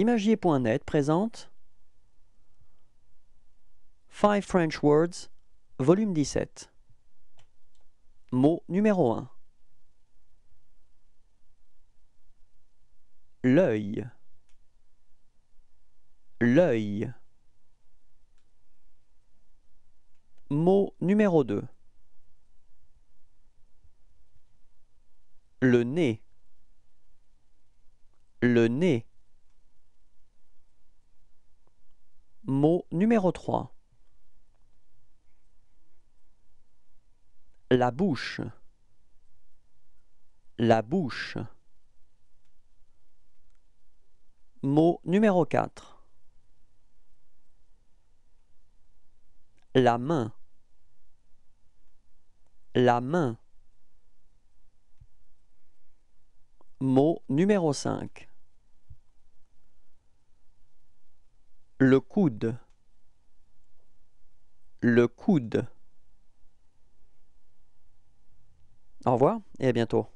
Imagier.net présente 5 French Words, volume 17. Mot numéro 1. L'œil. L'œil. Mot numéro 2. Le nez. Le nez. mot numéro 3. La bouche. La bouche. Mot numéro 4. La main. La main. Mot numéro 5. le coude le coude au revoir et à bientôt